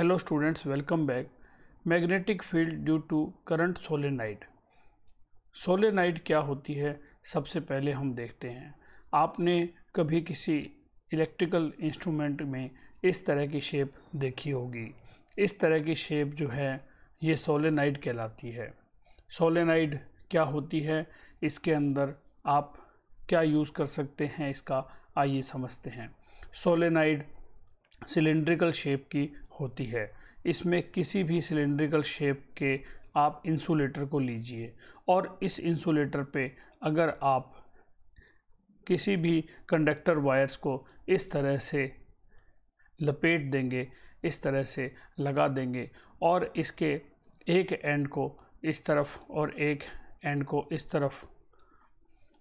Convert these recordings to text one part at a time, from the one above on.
hello students welcome back magnetic field due to current solenoid solenoid क्या होती है सबसे पहले हम देखते हैं आपने कभी किसी इलेक्ट्रिकल इंस्ट्रूमेंट में इस तरह की शेप देखी होगी इस तरह की शेप जो है ये सोलेनाइड कहलाती है सोलेनाइड क्या होती है इसके अंदर आप क्या यूज़ कर सकते हैं इसका आइए समझते हैं सोलेनाइड सिलेंड्रिकल शेप की होती है इसमें किसी भी सिलेंड्रिकल शेप के आप इंसुलेटर को लीजिए और इस इंसुलेटर पे अगर आप किसी भी कंडक्टर वायर्स को इस तरह से लपेट देंगे इस तरह से लगा देंगे और इसके एक एंड को इस तरफ और एक एंड को इस तरफ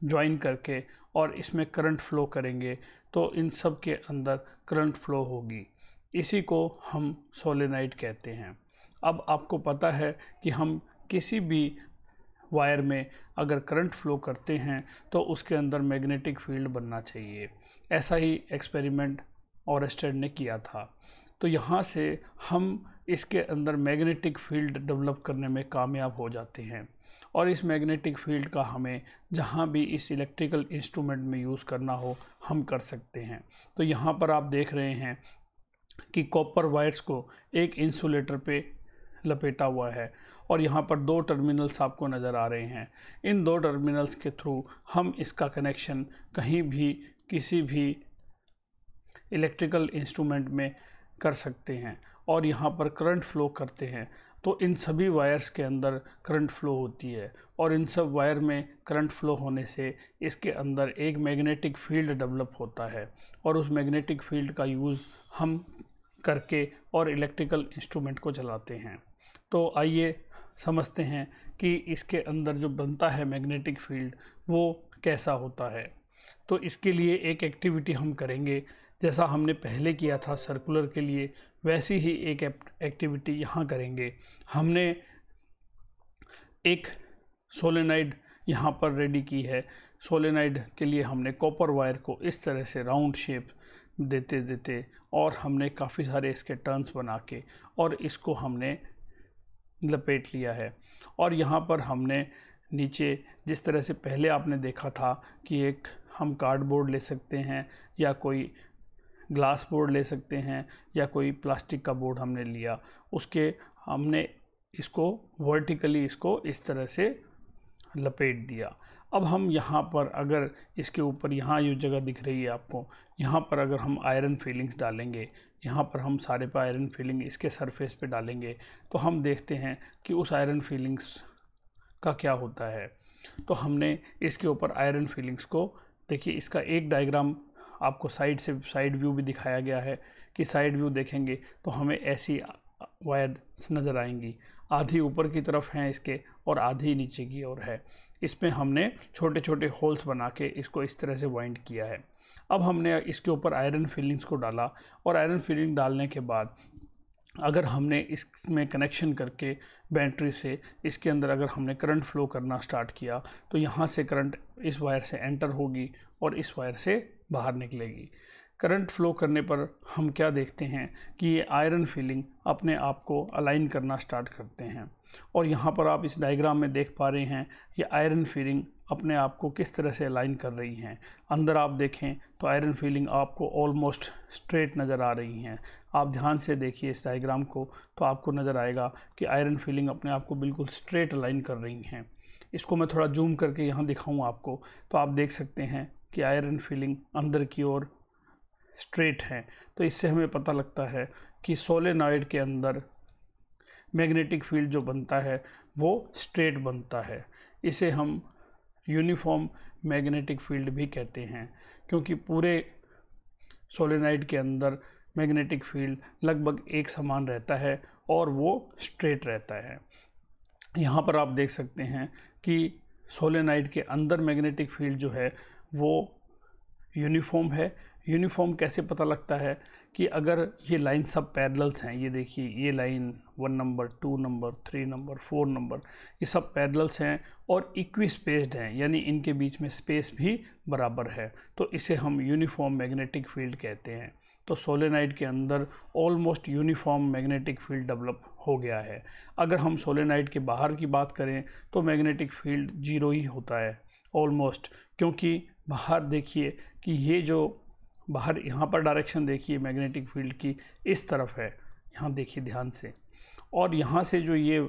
ज्वाइन करके और इसमें करंट फ्लो करेंगे तो इन सब के अंदर करंट फ्लो होगी इसी को हम सोलेनाइट कहते हैं अब आपको पता है कि हम किसी भी वायर में अगर करंट फ्लो करते हैं तो उसके अंदर मैग्नेटिक फील्ड बनना चाहिए ऐसा ही एक्सपेरिमेंट और ने किया था तो यहाँ से हम इसके अंदर मैग्नेटिक फील्ड डेवलप करने में कामयाब हो जाते हैं और इस मैग्नेटिक फील्ड का हमें जहाँ भी इस इलेक्ट्रिकल इंस्ट्रूमेंट में यूज़ करना हो हम कर सकते हैं तो यहाँ पर आप देख रहे हैं कि कॉपर वायर्स को एक इंसुलेटर पे लपेटा हुआ है और यहाँ पर दो टर्मिनल्स आपको नज़र आ रहे हैं इन दो टर्मिनल्स के थ्रू हम इसका कनेक्शन कहीं भी किसी भी इलेक्ट्रिकल इंस्ट्रूमेंट में कर सकते हैं और यहाँ पर करंट फ्लो करते हैं तो इन सभी वायर्स के अंदर करंट फ्लो होती है और इन सब वायर में करंट फ्लो होने से इसके अंदर एक मैग्नेटिक फील्ड डेवलप होता है और उस मैग्नेटिक फील्ड का यूज़ हम करके और इलेक्ट्रिकल इंस्ट्रूमेंट को चलाते हैं तो आइए समझते हैं कि इसके अंदर जो बनता है मैग्नेटिक फील्ड वो कैसा होता है तो इसके लिए एक एक्टिविटी हम करेंगे जैसा हमने पहले किया था सर्कुलर के लिए वैसी ही एक एक्टिविटी यहाँ करेंगे हमने एक सोलेनाइड यहाँ पर रेडी की है सोलेनाइड के लिए हमने कॉपर वायर को इस तरह से राउंड शेप देते देते और हमने काफ़ी सारे इसके टर्न्स बना के और इसको हमने लपेट लिया है और यहाँ पर हमने नीचे जिस तरह से पहले आपने देखा था कि एक हम कार्डबोर्ड ले सकते हैं या कोई ग्लास बोर्ड ले सकते हैं या कोई प्लास्टिक का बोर्ड हमने लिया उसके हमने इसको वर्टिकली इसको इस तरह से लपेट दिया अब हम यहाँ पर अगर इसके ऊपर यहाँ ये जगह दिख रही है आपको यहाँ पर अगर हम आयरन फीलिंग्स डालेंगे यहाँ पर हम सारे पर आयरन फीलिंग इसके सरफेस पे डालेंगे तो हम देखते हैं कि उस आयरन फीलिंग्स का क्या होता है तो हमने इसके ऊपर आयरन फीलिंग्स को देखिए इसका एक डायग्राम आपको साइड से साइड व्यू भी दिखाया गया है कि साइड व्यू देखेंगे तो हमें ऐसी वायर नज़र आएंगी आधी ऊपर की तरफ हैं इसके और आधी नीचे की ओर है इसमें हमने छोटे छोटे होल्स बना के इसको इस तरह से वाइंड किया है अब हमने इसके ऊपर आयरन फिलिंग्स को डाला और आयरन फिलिंग डालने के बाद अगर हमने इसमें कनेक्शन करके बैटरी से इसके अंदर अगर हमने करंट फ्लो करना स्टार्ट किया तो यहाँ से करंट इस वायर से एंटर होगी और इस वायर से बाहर निकलेगी करंट फ्लो करने पर हम क्या देखते हैं कि ये आयरन फीलिंग अपने आप को अलाइन करना स्टार्ट करते हैं और यहाँ पर आप इस डायग्राम में देख पा रहे हैं ये आयरन फीलिंग अपने आप को किस तरह से अलाइन कर रही हैं अंदर आप देखें तो आयरन फीलिंग आपको ऑलमोस्ट स्ट्रेट नज़र आ रही हैं आप ध्यान से देखिए इस डायग्राम को तो आपको नज़र आएगा कि आयरन फीलिंग अपने आप को बिल्कुल स्ट्रेट अलाइन कर रही हैं इसको मैं थोड़ा जूम करके यहाँ दिखाऊँ आपको तो आप देख सकते हैं कि आयरन फीलिंग अंदर की ओर स्ट्रेट हैं तो इससे हमें पता लगता है कि सोलेनॉइड के अंदर मैग्नेटिक फील्ड जो बनता है वो स्ट्रेट बनता है इसे हम यूनिफॉर्म मैग्नेटिक फील्ड भी कहते हैं क्योंकि पूरे सोलेनाइड के अंदर मैग्नेटिक फील्ड लगभग एक समान रहता है और वो स्ट्रेट रहता है यहाँ पर आप देख सकते हैं कि सोलेनाइड के अंदर मैग्नेटिक फील्ड जो है वो यूनिफॉर्म है यूनिफॉर्म कैसे पता लगता है कि अगर ये लाइन सब पैरल्स हैं ये देखिए ये line one number two number three number four number ये सब पैरल्स हैं और इक्वी स्पेस्ड हैं यानी इनके बीच में स्पेस भी बराबर है तो इसे हम यूनिफॉर्म मैग्नेटिक फील्ड कहते हैं तो सोलेनाइड के अंदर almost uniform magnetic field develop हो गया है अगर हम सोलेनाइड के बाहर की बात करें तो मैग्नेटिक फील्ड जीरो ही होता है ऑलमोस्ट क्योंकि बाहर देखिए कि ये जो बाहर यहाँ पर डायरेक्शन देखिए मैग्नेटिक फील्ड की इस तरफ है यहाँ देखिए ध्यान से और यहाँ से जो ये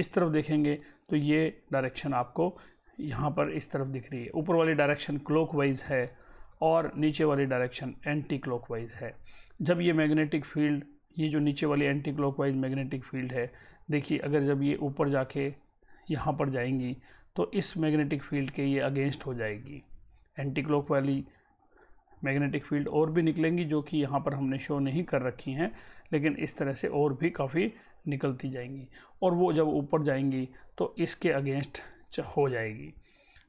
इस तरफ देखेंगे तो ये डायरेक्शन आपको यहाँ पर इस तरफ दिख रही है ऊपर वाली डायरेक्शन क्लोक है और नीचे वाली डायरेक्शन एंटी क्लोक है जब ये मैग्नेटिक फील्ड ये जो नीचे वाली एंटी क्लोक मैग्नेटिक फील्ड है देखिए अगर जब ये ऊपर जाके यहाँ पर जाएंगी तो इस मैग्नेटिक फील्ड के ये अगेंस्ट हो जाएगी एंटी क्लोक वाली मैग्नेटिक फील्ड और भी निकलेंगी जो कि यहाँ पर हमने शो नहीं कर रखी हैं लेकिन इस तरह से और भी काफ़ी निकलती जाएंगी और वो जब ऊपर जाएंगी तो इसके अगेंस्ट हो जाएगी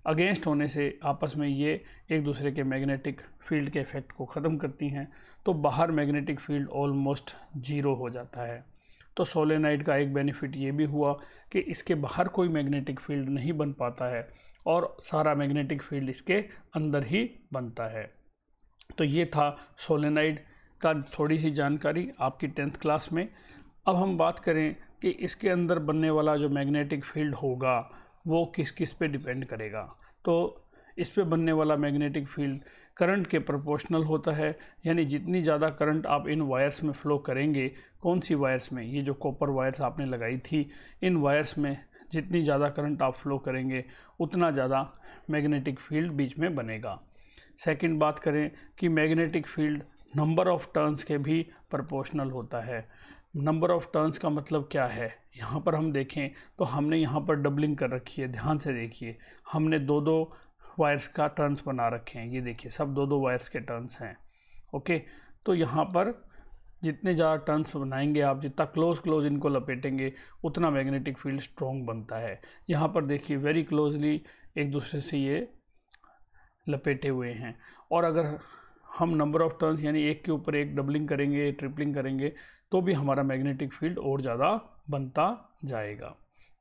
अगेंस्ट होने से आपस में ये एक दूसरे के मैग्नेटिक फील्ड के इफ़ेक्ट को ख़त्म करती हैं तो बाहर मैग्नेटिक फील्ड ऑलमोस्ट ज़ीरो हो जाता है तो सोलेनाइट का एक बेनिफिट ये भी हुआ कि इसके बाहर कोई मैग्नेटिक फील्ड नहीं बन पाता है और सारा मैग्नेटिक फील्ड इसके अंदर ही बनता है तो ये था सोलेनाइड का थोड़ी सी जानकारी आपकी टेंथ क्लास में अब हम बात करें कि इसके अंदर बनने वाला जो मैग्नेटिक फील्ड होगा वो किस किस पे डिपेंड करेगा तो इस पे बनने वाला मैग्नेटिक फील्ड करंट के प्रोपोर्शनल होता है यानी जितनी ज़्यादा करंट आप इन वायर्स में फ़्लो करेंगे कौन सी वायर्स में ये जो कॉपर वायर्स आपने लगाई थी इन वायर्स में जितनी ज़्यादा करंट आप फ्लो करेंगे उतना ज़्यादा मैग्नेटिक फील्ड बीच में बनेगा सेकंड बात करें कि magnetic field number of turns के भी प्रोपोर्शनल होता है नंबर ऑफ टर्न्स का मतलब क्या है यहाँ पर हम देखें तो हमने यहाँ पर डबलिंग कर रखी है ध्यान से देखिए हमने दो दो वायर्स का टर्न्स बना रखे हैं ये देखिए सब दो दो वायर्स के टर्न्स हैं ओके तो यहाँ पर जितने ज़्यादा टर्न्स बनाएंगे आप जितना क्लोज क्लोज इनको लपेटेंगे उतना मैग्नेटिक फील्ड स्ट्रॉन्ग बनता है यहाँ पर देखिए वेरी क्लोजली एक दूसरे से ये लपेटे हुए हैं और अगर हम नंबर ऑफ टर्न्स यानी एक के ऊपर एक डबलिंग करेंगे ट्रिपलिंग करेंगे तो भी हमारा मैग्नेटिक फील्ड और ज़्यादा बनता जाएगा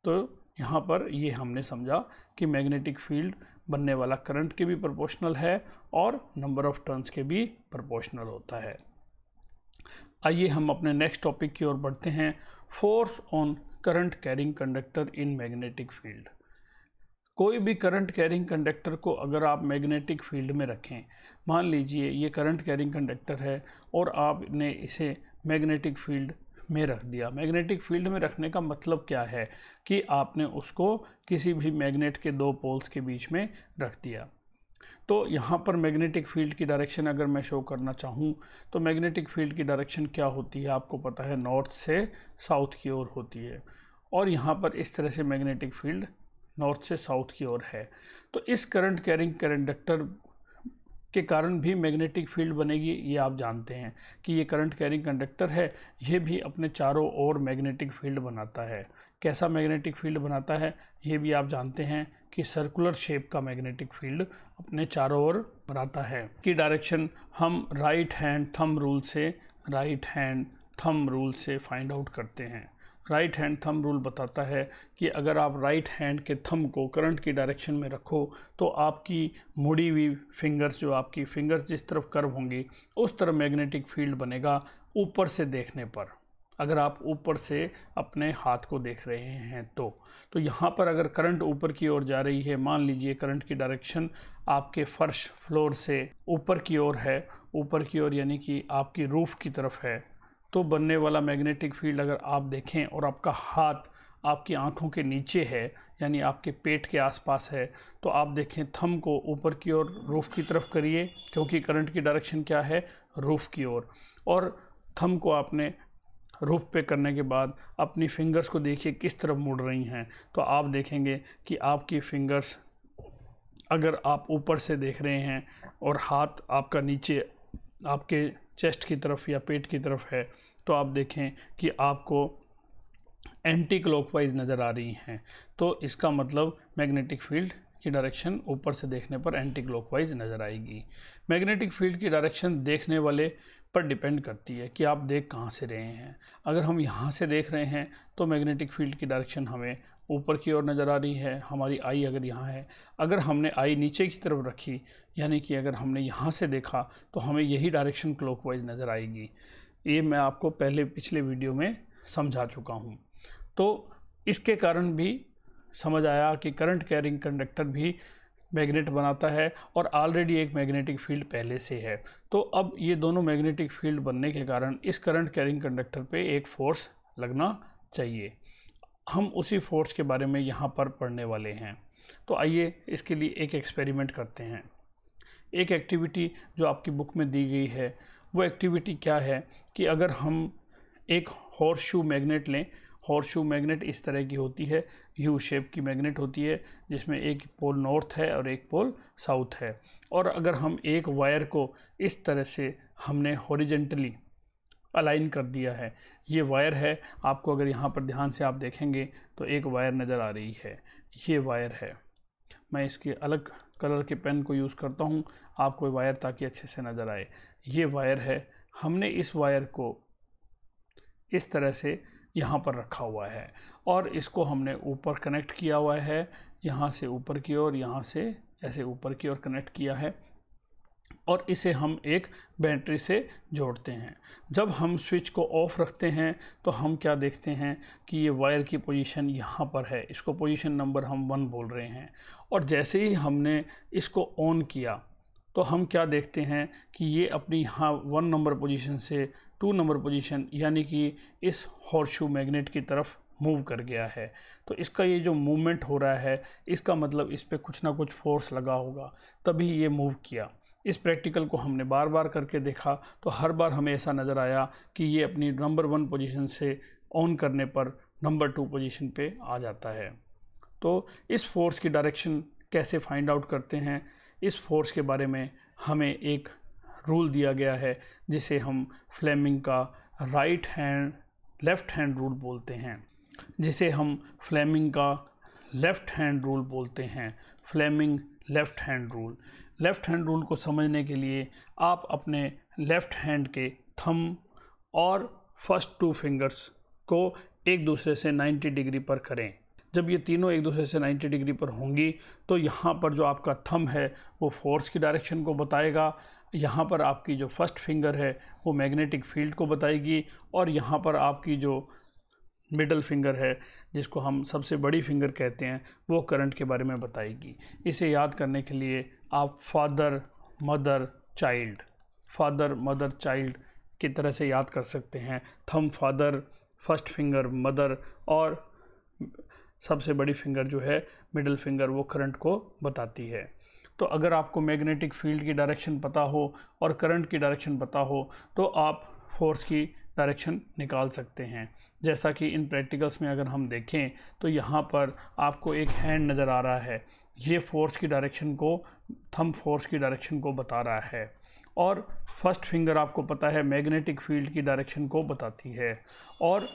तो यहाँ पर ये हमने समझा कि मैग्नेटिक फील्ड बनने वाला करंट के भी प्रोपोर्शनल है और नंबर ऑफ टर्न्स के भी प्रोपोर्शनल होता है आइए हम अपने नेक्स्ट टॉपिक की ओर बढ़ते हैं force on current carrying conductor in magnetic field कोई भी करंट कैरिंग कंडक्टर को अगर आप मैग्नेटिक फील्ड में रखें मान लीजिए ये करंट कैरिंग कंडक्टर है और आपने इसे मैग्नेटिक फील्ड में रख दिया मैग्नेटिक फील्ड में रखने का मतलब क्या है कि आपने उसको किसी भी मैग्नेट के दो पोल्स के बीच में रख दिया तो यहाँ पर मैग्नेटिक फील्ड की डायरेक्शन अगर मैं शो करना चाहूँ तो मैग्नेटिक फील्ड की डायरेक्शन क्या होती है आपको पता है नॉर्थ से साउथ की ओर होती है और यहाँ पर इस तरह से मैग्नेटिक फील्ड नॉर्थ से साउथ की ओर है तो इस करंट कैरिंग कंडक्टर के कारण भी मैग्नेटिक फील्ड बनेगी ये आप जानते हैं कि ये करंट कैरिंग कंडक्टर है ये भी अपने चारों ओर मैग्नेटिक फील्ड बनाता है कैसा मैग्नेटिक फील्ड बनाता है ये भी आप जानते हैं कि सर्कुलर शेप का मैग्नेटिक फील्ड अपने चारों ओर बनाता है की डायरेक्शन हम राइट हैंड थम रूल से राइट हैंड थम रूल से फाइंड आउट करते हैं राइट हैंड थंब रूल बताता है कि अगर आप राइट हैंड के थंब को करंट की डायरेक्शन में रखो तो आपकी मुड़ी हुई फिंगर्स जो आपकी फिंगर्स जिस तरफ कर्व होंगी उस तरफ मैग्नेटिक फील्ड बनेगा ऊपर से देखने पर अगर आप ऊपर से अपने हाथ को देख रहे हैं तो तो यहाँ पर अगर करंट ऊपर की ओर जा रही है मान लीजिए करंट की डायरेक्शन आपके फर्श फ्लोर से ऊपर की ओर है ऊपर की ओर यानी कि आपकी रूफ़ की तरफ है तो बनने वाला मैग्नेटिक फील्ड अगर आप देखें और आपका हाथ आपकी आंखों के नीचे है यानी आपके पेट के आसपास है तो आप देखें थम को ऊपर की ओर रूफ़ की तरफ करिए क्योंकि करंट की डायरेक्शन क्या है रूफ़ की ओर और, थम को आपने रूफ पे करने के बाद अपनी फिंगर्स को देखिए किस तरफ मुड़ रही हैं तो आप देखेंगे कि आपकी फिंगर्स अगर आप ऊपर से देख रहे हैं और हाथ आपका नीचे आपके चेस्ट की तरफ या पेट की तरफ है तो आप देखें कि आपको एंटी क्लॉकवाइज नज़र आ रही हैं तो इसका मतलब मैग्नेटिक फील्ड की डायरेक्शन ऊपर से देखने पर एंटी क्लॉकवाइज नज़र आएगी मैग्नेटिक फील्ड की डायरेक्शन देखने वाले पर डिपेंड करती है कि आप देख कहाँ से रहे हैं अगर हम यहाँ से देख रहे हैं तो मैग्नेटिक फील्ड की डायरेक्शन हमें ऊपर की ओर नज़र आ रही है हमारी आई अगर यहाँ है अगर हमने आई नीचे की तरफ रखी यानी कि अगर हमने यहाँ से देखा तो हमें यही डायरेक्शन क्लॉकवाइज नज़र आएगी ये मैं आपको पहले पिछले वीडियो में समझा चुका हूँ तो इसके कारण भी समझ आया कि करंट कैरिंग कंडक्टर भी मैग्नेट बनाता है और ऑलरेडी एक मैग्नेटिक फील्ड पहले से है तो अब ये दोनों मैग्नेटिक फील्ड बनने के कारण इस करंट कैरिंग कंडक्टर पे एक फोर्स लगना चाहिए हम उसी फोर्स के बारे में यहाँ पर पढ़ने वाले हैं तो आइए इसके लिए एक एक्सपेरिमेंट करते हैं एक एक्टिविटी जो आपकी बुक में दी गई है वो एक्टिविटी क्या है कि अगर हम एक हॉर्स शू मैग्नेट लें हॉर्स शू मैग्नेट इस तरह की होती है यू शेप की मैग्नेट होती है जिसमें एक पोल नॉर्थ है और एक पोल साउथ है और अगर हम एक वायर को इस तरह से हमने हॉरिजेंटली अलाइन कर दिया है ये वायर है आपको अगर यहाँ पर ध्यान से आप देखेंगे तो एक वायर नज़र आ रही है ये वायर है मैं इसके अलग कलर के पेन को यूज़ करता हूँ आपको वायर ताकि अच्छे से नज़र आए ये वायर है हमने इस वायर को इस तरह से यहाँ पर रखा हुआ है और इसको हमने ऊपर कनेक्ट किया हुआ है यहाँ से ऊपर की ओर यहाँ से ऐसे ऊपर की ओर कनेक्ट किया है और इसे हम एक बैटरी से जोड़ते हैं जब हम स्विच को ऑफ़ रखते हैं तो हम क्या देखते हैं कि ये वायर की पोजीशन यहाँ पर है इसको पोजीशन नंबर हम वन बोल रहे हैं और जैसे ही हमने इसको ऑन किया तो हम क्या देखते हैं कि ये अपनी यहाँ वन नंबर पोजीशन से टू नंबर पोजीशन यानी कि इस हॉर्शू मैग्नेट की तरफ मूव कर गया है तो इसका ये जो मूवमेंट हो रहा है इसका मतलब इस पर कुछ ना कुछ फोर्स लगा होगा तभी ये मूव किया इस प्रैक्टिकल को हमने बार बार करके देखा तो हर बार हमें ऐसा नज़र आया कि ये अपनी नंबर वन पोजीशन से ऑन करने पर नंबर टू पोजीशन पे आ जाता है तो इस फोर्स की डायरेक्शन कैसे फाइंड आउट करते हैं इस फोर्स के बारे में हमें एक रूल दिया गया है जिसे हम फ्लेमिंग का right hand left hand rule बोलते हैं जिसे हम फ्लेमिंग का लेफ़्ट हैंड रूल बोलते हैं Fleming left hand rule left hand rule को समझने के लिए आप अपने लेफ़्ट हैंड के थम और फर्स्ट टू फिंगर्स को एक दूसरे से 90 डिग्री पर करें जब ये तीनों एक दूसरे से 90 डिग्री पर होंगी तो यहाँ पर जो आपका थम है वो फोर्स की डायरेक्शन को बताएगा यहाँ पर आपकी जो फर्स्ट फिंगर है वो मैग्नेटिक फील्ड को बताएगी और यहाँ पर आपकी जो मिडल फिंगर है जिसको हम सबसे बड़ी फिंगर कहते हैं वो करंट के बारे में बताएगी इसे याद करने के लिए आप father mother child father mother child की तरह से याद कर सकते हैं थम फादर फर्स्ट फिंगर मदर और सबसे बड़ी फिंगर जो है मिडिल फिंगर वो करंट को बताती है तो अगर आपको मैग्नेटिक फील्ड की डायरेक्शन पता हो और करंट की डायरेक्शन पता हो तो आप फोर्स की डायरेक्शन निकाल सकते हैं जैसा कि इन प्रैक्टिकल्स में अगर हम देखें तो यहाँ पर आपको एक हैंड नज़र आ रहा है ये फोर्स की डायरेक्शन को थम फोर्स की डायरेक्शन को बता रहा है और फर्स्ट फिंगर आपको पता है मैग्नेटिक फील्ड की डायरेक्शन को बताती है और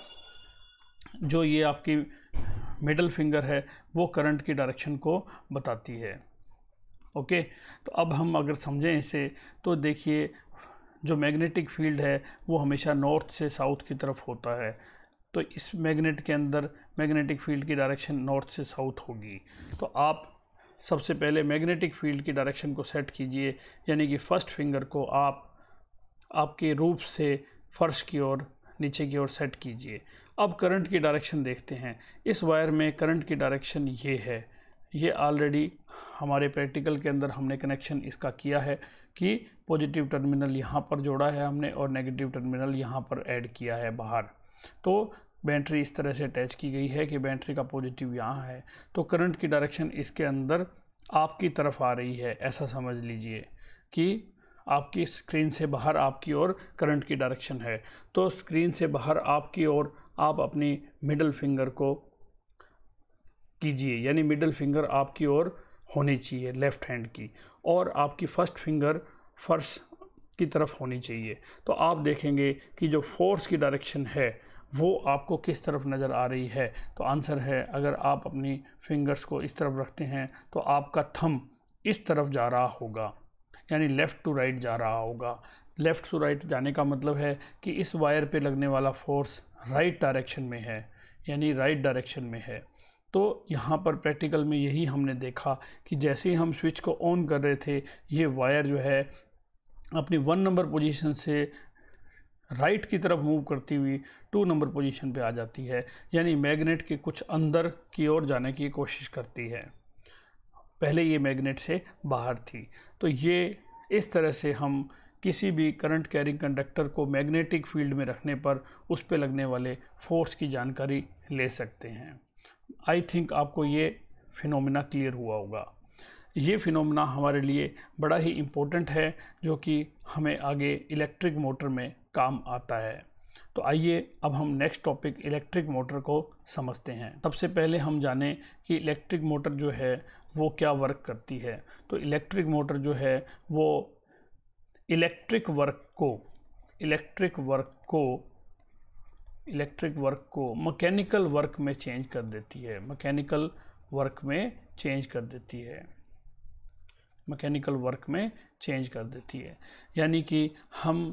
जो ये आपकी मिडल फिंगर है वो करंट की डायरेक्शन को बताती है ओके तो अब हम अगर समझें इसे तो देखिए जो मैग्नेटिक फील्ड है वो हमेशा नॉर्थ से साउथ की तरफ होता है तो इस मैग्नेट के अंदर मैग्नेटिक फील्ड की डायरेक्शन नॉर्थ से साउथ होगी तो आप सबसे पहले मैग्नेटिक फील्ड की डायरेक्शन को सेट कीजिए यानी कि फ़र्स्ट फिंगर को आप आपके रूप से फ़र्श की ओर नीचे की ओर सेट कीजिए अब करंट की डायरेक्शन देखते हैं इस वायर में करंट की डायरेक्शन ये है ये ऑलरेडी हमारे प्रैक्टिकल के अंदर हमने कनेक्शन इसका किया है कि पॉजिटिव टर्मिनल यहाँ पर जोड़ा है हमने और नेगेटिव टर्मिनल यहाँ पर ऐड किया है बाहर तो बैटरी इस तरह से अटैच की गई है कि बैटरी का पॉजिटिव यहाँ है तो करंट की डायरेक्शन इसके अंदर आपकी तरफ आ रही है ऐसा समझ लीजिए कि आपकी स्क्रीन से बाहर आपकी ओर करंट की डायरेक्शन है तो स्क्रीन से बाहर आपकी ओर आप अपनी मिडल फिंगर को कीजिए यानी मिडल फिंगर आपकी ओर होनी चाहिए लेफ़्ट हैंड की और आपकी फर्स्ट फिंगर फर्श की तरफ होनी चाहिए तो आप देखेंगे कि जो फोर्स की डायरेक्शन है वो आपको किस तरफ नज़र आ रही है तो आंसर है अगर आप अपनी फिंगर्स को इस तरफ रखते हैं तो आपका थम इस तरफ जा रहा होगा यानी लेफ़्ट टू राइट जा रहा होगा लेफ़्ट टू राइट जाने का मतलब है कि इस वायर पे लगने वाला फोर्स राइट डायरेक्शन में है यानी राइट डायरेक्शन में है तो यहाँ पर प्रैक्टिकल में यही हमने देखा कि जैसे ही हम स्विच को ऑन कर रहे थे ये वायर जो है अपनी वन नंबर पोजिशन से राइट की तरफ मूव करती हुई टू नंबर पोजीशन पे आ जाती है यानी मैग्नेट के कुछ अंदर की ओर जाने की कोशिश करती है पहले ये मैग्नेट से बाहर थी तो ये इस तरह से हम किसी भी करंट कैरिंग कंडक्टर को मैग्नेटिक फील्ड में रखने पर उस पर लगने वाले फोर्स की जानकारी ले सकते हैं आई थिंक आपको ये फिनोमिना क्लियर हुआ होगा ये फिनोमिना हमारे लिए बड़ा ही इम्पोर्टेंट है जो कि हमें आगे इलेक्ट्रिक मोटर में काम आता है तो आइए अब हम नेक्स्ट टॉपिक इलेक्ट्रिक मोटर को समझते हैं सबसे पहले हम जानें कि इलेक्ट्रिक मोटर जो है वो क्या वर्क करती है तो इलेक्ट्रिक मोटर जो है वो इलेक्ट्रिक वर्क को इलेक्ट्रिक वर्क को इलेक्ट्रिक वर्क को मैकेनिकल वर्क में चेंज कर देती है मैकेनिकल वर्क में चेंज कर देती है मैकेनिकल वर्क में चेंज कर देती है यानी कि हम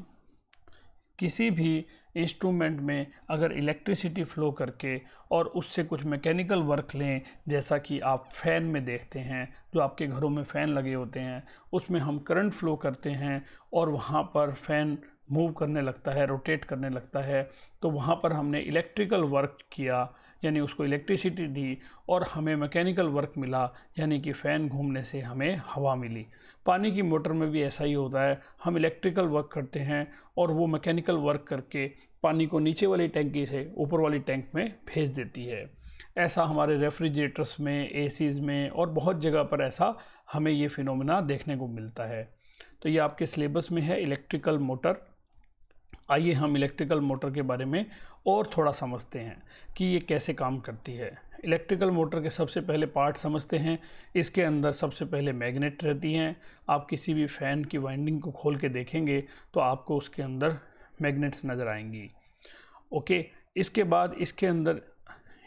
किसी भी इंस्ट्रूमेंट में अगर इलेक्ट्रिसिटी फ़्लो करके और उससे कुछ मैकेनिकल वर्क लें जैसा कि आप फ़ैन में देखते हैं जो आपके घरों में फ़ैन लगे होते हैं उसमें हम करंट फ़्लो करते हैं और वहाँ पर फ़ैन मूव करने लगता है रोटेट करने लगता है तो वहाँ पर हमने इलेक्ट्रिकल वर्क किया यानी उसको इलेक्ट्रिसिटी दी और हमें मैकेनिकल वर्क मिला यानी कि फ़ैन घूमने से हमें हवा मिली पानी की मोटर में भी ऐसा ही होता है हम इलेक्ट्रिकल वर्क करते हैं और वो मैकेनिकल वर्क करके पानी को नीचे वाली टैंकी से ऊपर वाली टैंक में भेज देती है ऐसा हमारे रेफ्रिजरेटर्स में ए में और बहुत जगह पर ऐसा हमें ये फिनोमिना देखने को मिलता है तो ये आपके सिलेबस में है इलेक्ट्रिकल मोटर आइए हम इलेक्ट्रिकल मोटर के बारे में और थोड़ा समझते हैं कि ये कैसे काम करती है इलेक्ट्रिकल मोटर के सबसे पहले पार्ट समझते हैं इसके अंदर सबसे पहले मैग्नेट रहती हैं आप किसी भी फ़ैन की वाइंडिंग को खोल के देखेंगे तो आपको उसके अंदर मैग्नेट्स नज़र आएंगी ओके इसके बाद इसके अंदर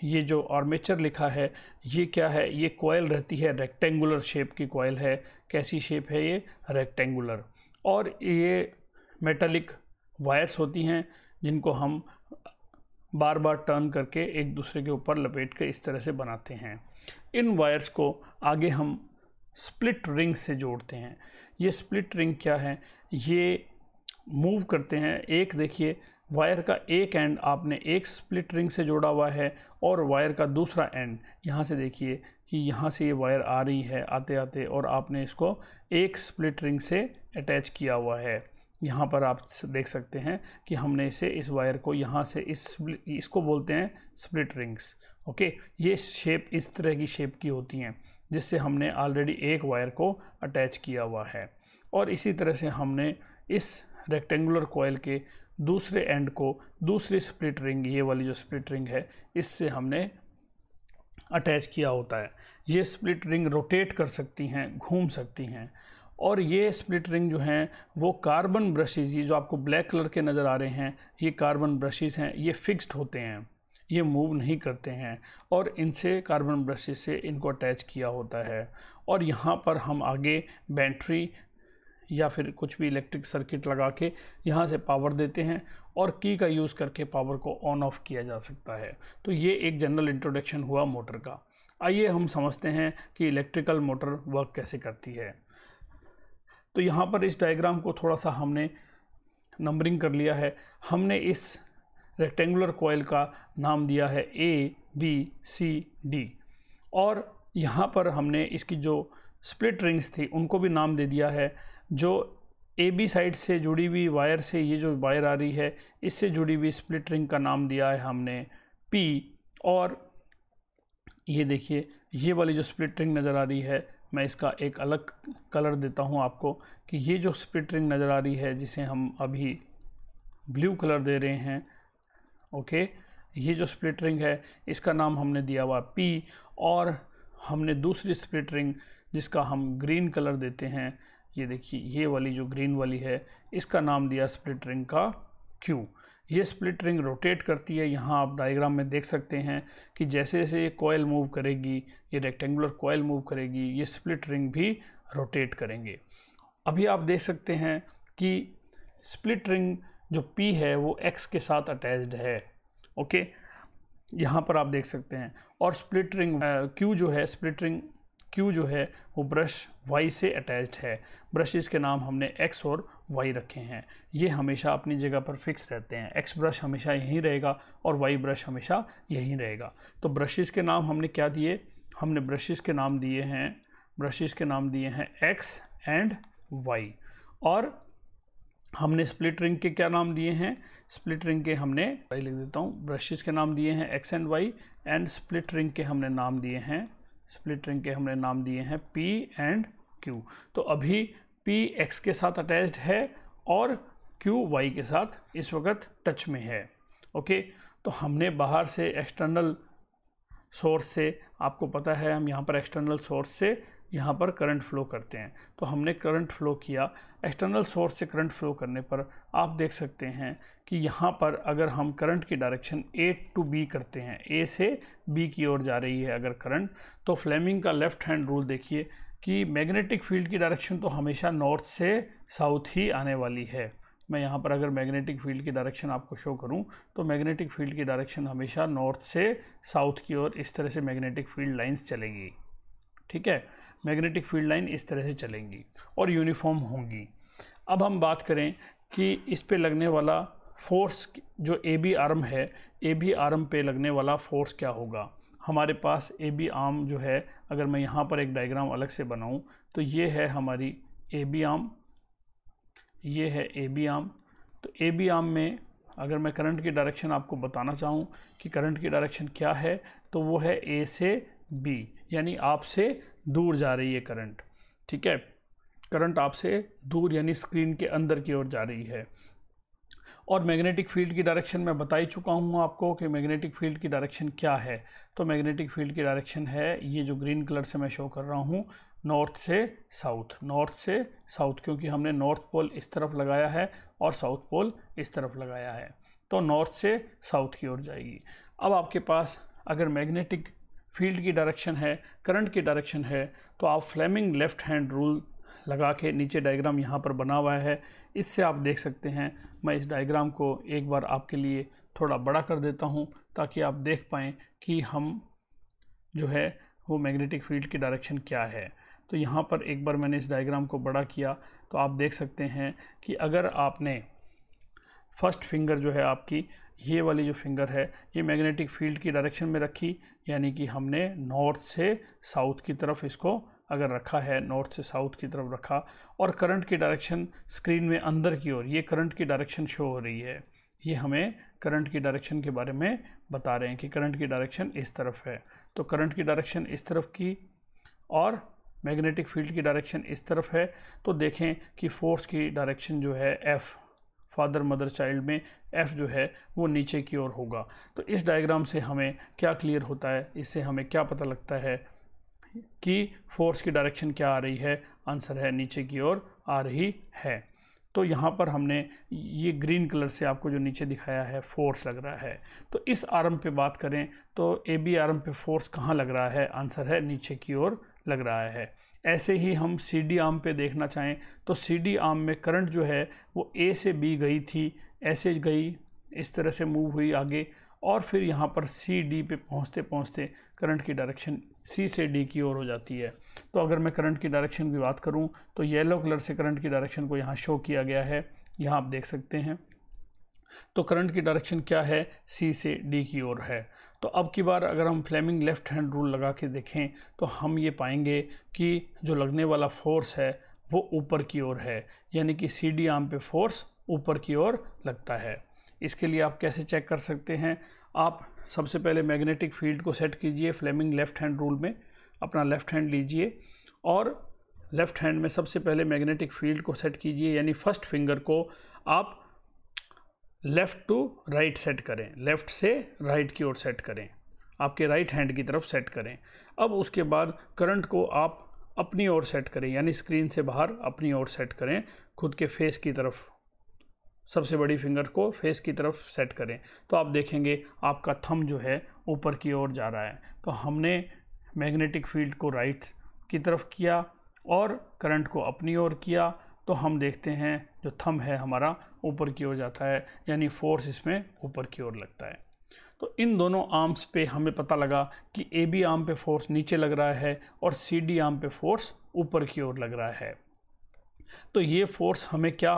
ये जो आर्मेचर लिखा है ये क्या है ये कोयल रहती है रेक्टेंगुलर शेप की कोयल है कैसी शेप है ये रेक्टेंगुलर और ये मेटलिक वायर्स होती हैं जिनको हम बार बार टर्न करके एक दूसरे के ऊपर लपेट कर इस तरह से बनाते हैं इन वायर्स को आगे हम स्प्लिट रिंग से जोड़ते हैं ये स्प्लिट रिंग क्या है ये मूव करते हैं एक देखिए वायर का एक एंड आपने एक स्प्लिट रिंग से जोड़ा हुआ है और वायर का दूसरा एंड यहाँ से देखिए कि यहाँ से ये वायर आ रही है आते आते और आपने इसको एक स्प्लिट रिंग से अटैच किया हुआ है यहाँ पर आप देख सकते हैं कि हमने इसे इस वायर को यहाँ से इस इसको बोलते हैं स्प्लिट रिंग्स ओके ये शेप इस तरह की शेप की होती हैं जिससे हमने ऑलरेडी एक वायर को अटैच किया हुआ है और इसी तरह से हमने इस रेक्टेंगुलर कोयल के दूसरे एंड को दूसरी स्प्लिट रिंग ये वाली जो स्प्लिट रिंग है इससे हमने अटैच किया होता है ये स्प्लिट रिंग रोटेट कर सकती हैं घूम सकती हैं और ये स्प्लिट रिंग जो हैं वो कार्बन ब्रशेज़ ये जो आपको ब्लैक कलर के नज़र आ रहे हैं ये कार्बन ब्रशेज़ हैं ये फिक्स्ड होते हैं ये मूव नहीं करते हैं और इनसे कार्बन ब्रशेज से इनको अटैच किया होता है और यहाँ पर हम आगे बैटरी या फिर कुछ भी इलेक्ट्रिक सर्किट लगा के यहाँ से पावर देते हैं और की का यूज़ करके पावर को ऑन ऑफ किया जा सकता है तो ये एक जनरल इंट्रोडक्शन हुआ मोटर का आइए हम समझते हैं कि इलेक्ट्रिकल मोटर वर्क कैसे करती है तो यहाँ पर इस डायग्राम को थोड़ा सा हमने नंबरिंग कर लिया है हमने इस रेक्टेंगुलर कोयल का नाम दिया है ए बी सी डी और यहाँ पर हमने इसकी जो स्प्लिट रिंग्स थी उनको भी नाम दे दिया है जो ए बी साइड से जुड़ी हुई वायर से ये जो वायर आ रही है इससे जुड़ी हुई स्प्लिट रिंग का नाम दिया है हमने पी और ये देखिए ये वाली जो स्प्लिट रिंग नज़र आ रही है मैं इसका एक अलग कलर देता हूँ आपको कि ये जो स्प्लिट रिंग नज़र आ रही है जिसे हम अभी ब्लू कलर दे रहे हैं ओके ये जो स्प्लिट रिंग है इसका नाम हमने दिया हुआ पी और हमने दूसरी स्प्लिट रिंग जिसका हम ग्रीन कलर देते हैं ये देखिए ये वाली जो ग्रीन वाली है इसका नाम दिया स्प्लिट रिंग का क्यू ये स्प्लिट रिंग रोटेट करती है यहाँ आप डायग्राम में देख सकते हैं कि जैसे जैसे ये कॉयल मूव करेगी ये रेक्टेंगुलर कॉयल मूव करेगी ये स्प्लिट रिंग भी रोटेट करेंगे अभी आप देख सकते हैं कि स्प्लिट रिंग जो पी है वो एक्स के साथ अटैच्ड है ओके यहाँ पर आप देख सकते हैं और स्प्लिट रिंग क्यू जो है स्प्लिट रिंग क्यू जो है वो ब्रश वाई से अटैच्ड है ब्रशेज़ के नाम हमने एक्स और वाई रखे हैं ये हमेशा अपनी जगह पर फिक्स रहते हैं एक्स ब्रश हमेशा यहीं रहेगा और वाई ब्रश हमेशा यहीं रहेगा तो ब्रशेस के नाम हमने क्या दिए हमने ब्रशेज़ के नाम दिए हैं ब्रशेस के नाम दिए हैं एक्स एंड वाई और हमने स्प्लिट रिंग के क्या नाम दिए हैं स्प्लिट रिंग के हमने वाई लिख देता हूँ ब्रशेस के नाम दिए हैं X and Y and split ring के हमने नाम दिए हैं स्प्लिट रिंग के हमने नाम दिए हैं पी एंड क्यू तो अभी पी एक्स के साथ अटैच्ड है और क्यू वाई के साथ इस वक्त टच में है ओके तो हमने बाहर से एक्सटर्नल सोर्स से आपको पता है हम यहाँ पर एक्सटर्नल सोर्स से यहाँ पर करंट फ्लो करते हैं तो हमने करंट फ्लो किया एक्सटर्नल सोर्स से करंट फ्लो करने पर आप देख सकते हैं कि यहाँ पर अगर हम करंट की डायरेक्शन ए टू बी करते हैं ए से बी की ओर जा रही है अगर करंट तो फ्लेमिंग का लेफ्ट हैंड रूल देखिए कि मैग्नेटिक फील्ड की डायरेक्शन तो हमेशा नॉर्थ से साउथ ही आने वाली है मैं यहाँ पर अगर मैग्नेटिक फील्ड की डायरेक्शन आपको शो करूँ तो मैग्नेटिक फील्ड की डायरेक्शन हमेशा नॉर्थ से साउथ की ओर इस तरह से मैग्नेटिक फील्ड लाइन्स चलेंगी ठीक है मैग्नेटिक फील्ड लाइन इस तरह से चलेंगी और यूनिफॉर्म होंगी अब हम बात करें कि इस पे लगने वाला फोर्स जो ए बी आर्म है ए बी आर्म पे लगने वाला फोर्स क्या होगा हमारे पास ए बी आम जो है अगर मैं यहाँ पर एक डायग्राम अलग से बनाऊँ तो ये है हमारी ए बी आम ये है ए बी आम तो ए बी आम में अगर मैं करंट की डायरेक्शन आपको बताना चाहूँ कि करंट की डायरेक्शन क्या है तो वो है ए से बी यानी आपसे दूर जा रही है करंट ठीक है करंट आपसे दूर यानी स्क्रीन के अंदर की ओर जा रही है और मैग्नेटिक फील्ड की डायरेक्शन मैं बता ही चुका हूँ आपको कि मैग्नेटिक फील्ड की डायरेक्शन क्या है तो मैग्नेटिक फील्ड की डायरेक्शन है ये जो ग्रीन कलर से मैं शो कर रहा हूँ नॉर्थ से साउथ नॉर्थ से साउथ क्योंकि हमने नॉर्थ पोल इस तरफ लगाया है और साउथ पोल इस तरफ लगाया है तो नॉर्थ से साउथ की ओर जाएगी अब आपके पास अगर मैग्नेटिक फील्ड की डायरेक्शन है करंट की डायरेक्शन है तो आप फ्लेमिंग लेफ्ट हैंड रूल लगा के नीचे डायग्राम यहाँ पर बना हुआ है इससे आप देख सकते हैं मैं इस डायग्राम को एक बार आपके लिए थोड़ा बड़ा कर देता हूँ ताकि आप देख पाएँ कि हम जो है वो मैग्नेटिक फील्ड की डायरेक्शन क्या है तो यहाँ पर एक बार मैंने इस डायग्राम को बड़ा किया तो आप देख सकते हैं कि अगर आपने फर्स्ट फिंगर जो है आपकी ये वाली जो फिंगर है ये मैग्नेटिक फील्ड की डायरेक्शन में रखी यानी कि हमने नॉर्थ से साउथ की तरफ इसको अगर रखा है नॉर्थ से साउथ की तरफ रखा और करंट की डायरेक्शन स्क्रीन में अंदर की ओर ये करंट की डायरेक्शन शो हो रही है ये हमें करंट की डायरेक्शन के बारे में बता रहे हैं कि करंट की डायरेक्शन इस तरफ है तो करंट की डायरेक्शन इस तरफ की और मैग्नेटिक फील्ड की डायरेक्शन इस तरफ है तो देखें कि फोर्स की डायरेक्शन जो है एफ़ फादर मदर चाइल्ड में एफ जो है वो नीचे की ओर होगा तो इस डायग्राम से हमें क्या क्लियर होता है इससे हमें क्या पता लगता है कि फोर्स की डायरेक्शन क्या आ रही है आंसर है नीचे की ओर आ रही है तो यहाँ पर हमने ये ग्रीन कलर से आपको जो नीचे दिखाया है फोर्स लग रहा है तो इस आर्म पे बात करें तो ए बी आर्म पे फोर्स कहाँ लग रहा है आंसर है नीचे की ओर लग रहा है ऐसे ही हम सी डी आर्म पे देखना चाहें तो सी डी आर्म में करंट जो है वो ए से बी गई थी ऐसे गई इस तरह से मूव हुई आगे और फिर यहाँ पर सी डी पे पहुँचते पहुँचते करंट की डायरेक्शन सी से डी की ओर हो जाती है तो अगर मैं करंट की डायरेक्शन की बात करूँ तो येलो कलर से करंट की डायरेक्शन को यहाँ शो किया गया है यहाँ आप देख सकते हैं तो करंट की डायरेक्शन क्या है सी से डी की ओर है तो अब की बार अगर हम फ्लेमिंग लेफ्ट हैंड रूल लगा के देखें तो हम ये पाएंगे कि जो लगने वाला फोर्स है वो ऊपर की ओर है यानी कि सी डी आर्म पे फोर्स ऊपर की ओर लगता है इसके लिए आप कैसे चेक कर सकते हैं आप सबसे पहले मैग्नेटिक फील्ड को सेट कीजिए फ्लेमिंग लेफ़्ट हैंड रूल में अपना लेफ़्ट हैंड लीजिए और लेफ़्ट हैंड में सबसे पहले मैग्नेटिक फील्ड को सेट कीजिए यानी फर्स्ट फिंगर को आप लेफ़्ट टू राइट सेट करें लेफ़्ट से राइट की ओर सेट करें आपके राइट हैंड की तरफ सेट करें अब उसके बाद करंट को आप अपनी ओर सेट करें यानी स्क्रीन से बाहर अपनी ओर सेट करें खुद के फेस की तरफ सबसे बड़ी फिंगर को फेस की तरफ सेट करें तो आप देखेंगे आपका थम जो है ऊपर की ओर जा रहा है तो हमने मैग्नेटिक फील्ड को राइट की तरफ किया और करंट को अपनी ओर किया तो हम देखते हैं जो थम है हमारा ऊपर की ओर जाता है यानी फोर्स इसमें ऊपर की ओर लगता है तो इन दोनों आर्म्स पे हमें पता लगा कि ए बी आर्म पे फोर्स नीचे लग रहा है और सी डी आर्म पे फोर्स ऊपर की ओर लग रहा है तो ये फोर्स हमें क्या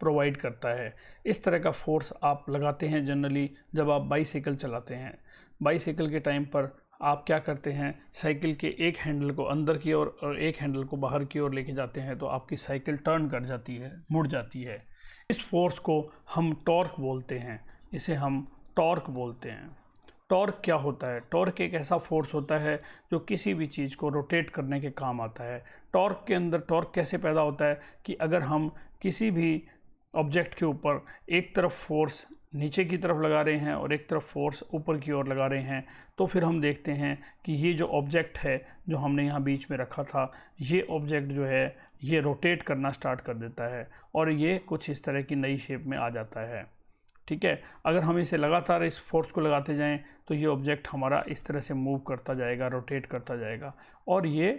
प्रोवाइड करता है इस तरह का फोर्स आप लगाते हैं जनरली जब आप बाईसाइकिल चलाते हैं बाईसाइकिल के टाइम पर आप क्या करते हैं साइकिल के एक हैंडल को अंदर की ओर और, एक हैंडल को बाहर की ओर लेके जाते हैं तो आपकी साइकिल टर्न कर जाती है मुड़ जाती है इस फोर्स को हम टॉर्क बोलते हैं इसे हम टॉर्क बोलते हैं टॉर्क क्या होता है टॉर्क एक ऐसा फोर्स होता है जो किसी भी चीज़ को रोटेट करने के काम आता है टॉर्क के अंदर टॉर्क कैसे पैदा होता है कि अगर हम किसी भी ऑब्जेक्ट के ऊपर एक तरफ फोर्स नीचे की तरफ लगा रहे हैं और एक तरफ फोर्स ऊपर की ओर लगा रहे हैं तो फिर हम देखते हैं कि ये जो ऑब्जेक्ट है जो हमने यहाँ बीच में रखा था ये ऑब्जेक्ट जो है ये रोटेट करना स्टार्ट कर देता है और ये कुछ इस तरह की नई शेप में आ जाता है ठीक है अगर हम इसे लगातार इस फोर्स को लगाते जाएं तो ये ऑब्जेक्ट हमारा इस तरह से मूव करता जाएगा रोटेट करता जाएगा और ये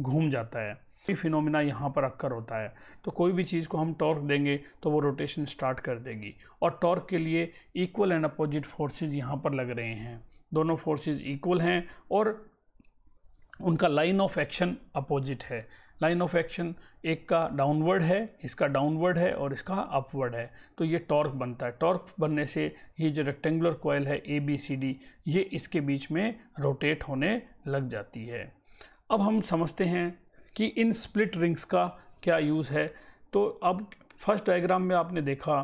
घूम जाता है फिनोमिना यहाँ पर रखकर होता है तो कोई भी चीज़ को हम टॉर्क देंगे तो वो रोटेशन स्टार्ट कर देगी और टॉर्क के लिए इक्वल एंड अपोजिट फोर्सेज यहाँ पर लग रहे हैं दोनों फोर्सेज इक्वल हैं और उनका लाइन ऑफ एक्शन अपोजिट है लाइन ऑफ एक्शन एक का डाउनवर्ड है इसका डाउनवर्ड है और इसका अपवर्ड है तो ये टॉर्क बनता है टॉर्क बनने से ये जो रेक्टेंगुलर कोयल है ए बी सी डी ये इसके बीच में रोटेट होने लग जाती है अब हम समझते हैं कि इन स्प्लिट रिंग्स का क्या यूज़ है तो अब फर्स्ट डायग्राम में आपने देखा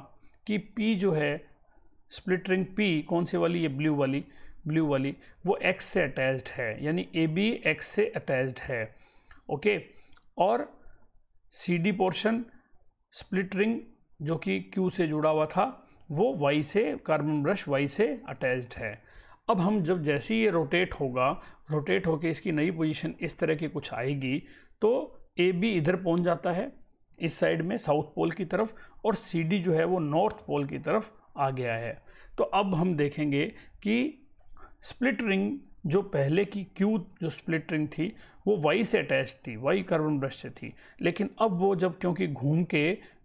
कि पी जो है स्प्लिट रिंग पी कौन सी वाली ये ब्लू वाली ब्लू वाली वो एक्स से अटैच्ड है यानी ए बी एक्स से अटैच्ड है ओके और C D portion split ring जो कि क्यू से जुड़ा हुआ था वो वाई से कार्बन ब्रश वाई से अटैच्ड है अब हम जब जैसे ही ये रोटेट होगा रोटेट होके इसकी नई पोजीशन इस तरह की कुछ आएगी तो ए बी इधर पहुंच जाता है इस साइड में साउथ पोल की तरफ और सी डी जो है वो नॉर्थ पोल की तरफ आ गया है तो अब हम देखेंगे कि स्प्लिट रिंग जो पहले की क्यू जो स्प्लिट रिंग थी वो वाई से अटैच थी वाई कार्बन ब्रश से थी लेकिन अब वो जब क्योंकि घूम के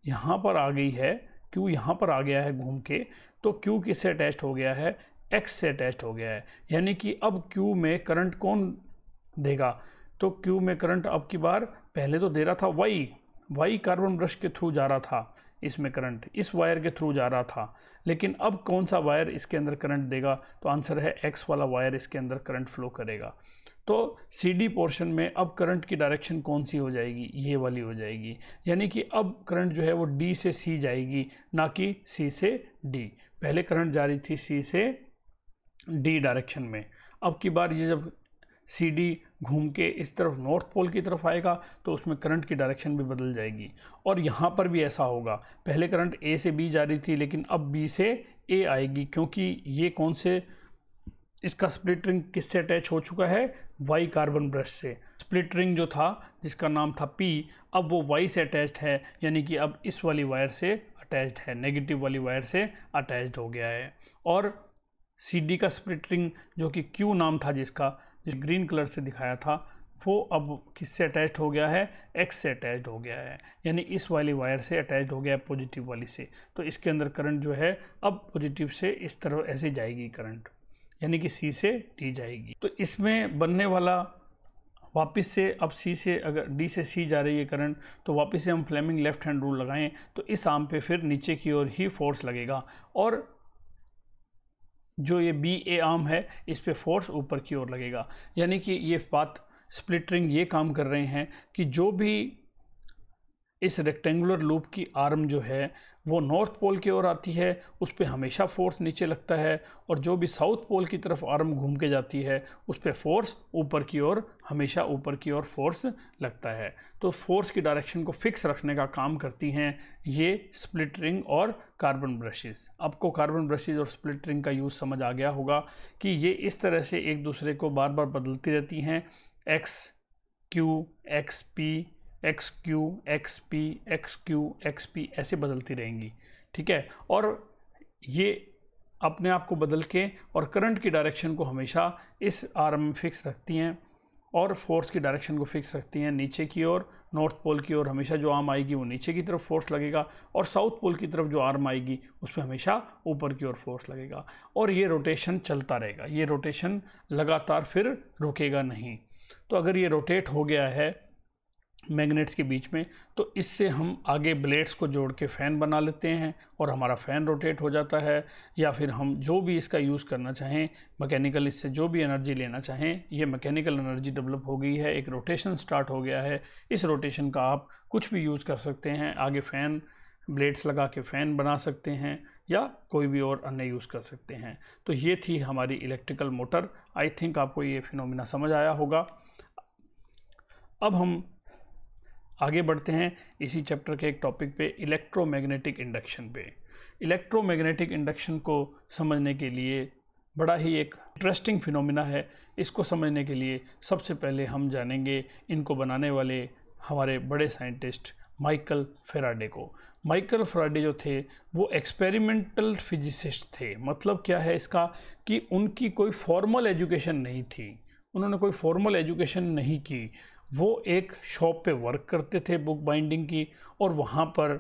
यहाँ पर आ गई है क्यू यहाँ पर आ गया है घूम के तो क्यू किससे अटैच हो गया है एक्स से अटैच हो गया है यानी कि अब क्यू में करंट कौन देगा तो क्यू में करंट अब की बार पहले तो दे रहा था वाई वाई कार्बन ब्रश के थ्रू जा रहा था इसमें करंट इस वायर के थ्रू जा रहा था लेकिन अब कौन सा वायर इसके अंदर करंट देगा तो आंसर है एक्स वाला वायर इसके अंदर करंट फ्लो करेगा तो सी पोर्शन में अब करंट की डायरेक्शन कौन सी हो जाएगी ये वाली हो जाएगी यानी कि अब करंट जो है वो डी से सी जाएगी ना कि सी से डी पहले करंट जा रही थी सी से डी डायरेक्शन में अब की बार ये जब सीडी घूम के इस तरफ नॉर्थ पोल की तरफ आएगा तो उसमें करंट की डायरेक्शन भी बदल जाएगी और यहाँ पर भी ऐसा होगा पहले करंट ए से बी जा रही थी लेकिन अब बी से ए आएगी क्योंकि ये कौन से इसका स्प्लिट रिंग किससे अटैच हो चुका है वाई कार्बन ब्रश से स्प्लिट रिंग जो था जिसका नाम था पी अब वो वाई से अटैच्ड है यानी कि अब इस वाली वायर से अटैच्ड है नेगेटिव वाली वायर से अटैच्ड हो गया है और सी डी का स्प्लिट रिंग जो कि क्यू नाम था जिसका जो ग्रीन कलर से दिखाया था वो अब किससे अटैच हो गया है एक्स से अटैच हो गया है यानी इस वाली वायर से अटैच हो गया है पॉजिटिव वाली से तो इसके अंदर करंट जो है अब पॉजिटिव से इस तरह ऐसे जाएगी करंट यानी कि सी से डी जाएगी तो इसमें बनने वाला वापस से अब सी से अगर डी से सी जा रही है करंट तो वापस से हम फ्लेमिंग लेफ्ट हैंड रूल लगाएं तो इस आम पे फिर नीचे की ओर ही फोर्स लगेगा और जो ये बी ए आर्म है इस पर फोर्स ऊपर की ओर लगेगा यानी कि ये बात स्प्लिटरिंग ये काम कर रहे हैं कि जो भी इस रेक्टेंगुलर लूप की आर्म जो है वो नॉर्थ पोल की ओर आती है उस पर हमेशा फोर्स नीचे लगता है और जो भी साउथ पोल की तरफ आर्म घूम के जाती है उस पर फोर्स ऊपर की ओर हमेशा ऊपर की ओर फोर्स लगता है तो फोर्स की डायरेक्शन को फिक्स रखने का काम करती हैं ये स्प्लिट रिंग और कार्बन ब्रशेस आपको कार्बन ब्रशेज़ और स्प्लिट रिंग का यूज़ समझ आ गया होगा कि ये इस तरह से एक दूसरे को बार बार बदलती रहती हैं X Q X P X Q X P X Q X P ऐसे बदलती रहेंगी ठीक है और ये अपने आप को बदल के और करंट की डायरेक्शन को हमेशा इस आर्म में फिक्स रखती हैं और फोर्स की डायरेक्शन को फिक्स रखती हैं नीचे की ओर नॉर्थ पोल की ओर हमेशा जो आर्म आएगी वो नीचे की तरफ फोर्स लगेगा और साउथ पोल की तरफ जो आर्म आएगी उसमें हमेशा ऊपर की ओर फोर्स लगेगा और ये रोटेशन चलता रहेगा ये रोटेशन लगातार फिर रुकेगा नहीं तो अगर ये रोटेट हो गया है मैग्नेट्स के बीच में तो इससे हम आगे ब्लेड्स को जोड़ के फ़ैन बना लेते हैं और हमारा फ़ैन रोटेट हो जाता है या फिर हम जो भी इसका यूज़ करना चाहें मैकेनिकल इससे जो भी एनर्जी लेना चाहें ये मैकेनिकल एनर्जी डेवलप हो गई है एक रोटेशन स्टार्ट हो गया है इस रोटेशन का आप कुछ भी यूज़ कर सकते हैं आगे फ़ैन ब्लेड्स लगा के फ़ैन बना सकते हैं या कोई भी और अन्य यूज़ कर सकते हैं तो ये थी हमारी इलेक्ट्रिकल मोटर आई थिंक आपको ये फिनोमिना समझ आया होगा अब हम आगे बढ़ते हैं इसी चैप्टर के एक टॉपिक पे इलेक्ट्रोमैग्नेटिक इंडक्शन पे इलेक्ट्रोमैग्नेटिक इंडक्शन को समझने के लिए बड़ा ही एक इंटरेस्टिंग फिनोमिना है इसको समझने के लिए सबसे पहले हम जानेंगे इनको बनाने वाले हमारे बड़े साइंटिस्ट माइकल फेराडे को माइकल फेराडे जो थे वो एक्सपेरिमेंटल फिजिसिस्ट थे मतलब क्या है इसका कि उनकी कोई फॉर्मल एजुकेशन नहीं थी उन्होंने कोई फॉर्मल एजुकेशन नहीं की वो एक शॉप पे वर्क करते थे बुक बाइंडिंग की और वहाँ पर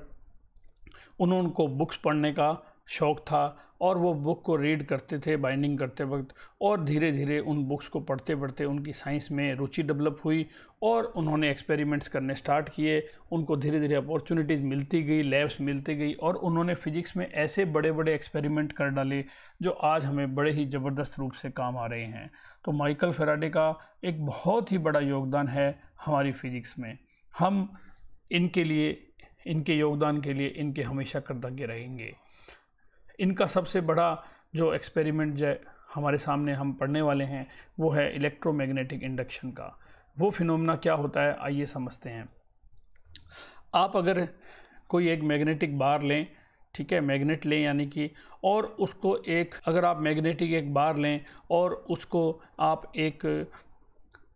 उन्होंने बुक्स पढ़ने का शौक़ था और वो बुक को रीड करते थे बाइंडिंग करते वक्त और धीरे धीरे उन बुक्स को पढ़ते पढ़ते उनकी साइंस में रुचि डेवलप हुई और उन्होंने एक्सपेरिमेंट्स करने स्टार्ट किए उनको धीरे धीरे अपॉर्चुनिटीज़ मिलती गई लैब्स मिलती गई और उन्होंने फ़िज़िक्स में ऐसे बड़े बड़े एक्सपेरिमेंट कर डाले जो आज हमें बड़े ही ज़बरदस्त रूप से काम आ रहे हैं तो माइकल फेराडे का एक बहुत ही बड़ा योगदान है हमारी फ़िज़िक्स में हम इनके लिए इनके योगदान के लिए इनके हमेशा कृतज्ञ रहेंगे इनका सबसे बड़ा जो एक्सपेरिमेंट जो हमारे सामने हम पढ़ने वाले हैं वो है इलेक्ट्रोमैग्नेटिक इंडक्शन का वो फिनोमना क्या होता है आइए समझते हैं आप अगर कोई एक मैग्नेटिक बार लें ठीक है मैग्नेट लें यानी कि और उसको एक अगर आप मैग्नेटिक एक बार लें और उसको आप एक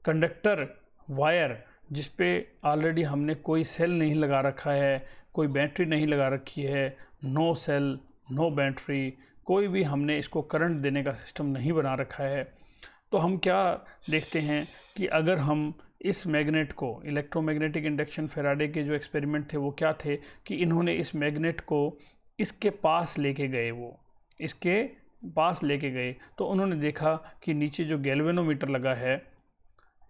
कंडक्टर वायर जिस पे ऑलरेडी हमने कोई सेल नहीं लगा रखा है कोई बैटरी नहीं लगा रखी है नो सेल नो बैटरी कोई भी हमने इसको करंट देने का सिस्टम नहीं बना रखा है तो हम क्या देखते हैं कि अगर हम इस मैग्नेट को इलेक्ट्रोमैग्नेटिक इंडक्शन फेराडे के जो एक्सपेरिमेंट थे वो क्या थे कि इन्होंने इस मैग्नेट को इसके पास लेके गए वो इसके पास लेके गए तो उन्होंने देखा कि नीचे जो गैल्वेनोमीटर लगा है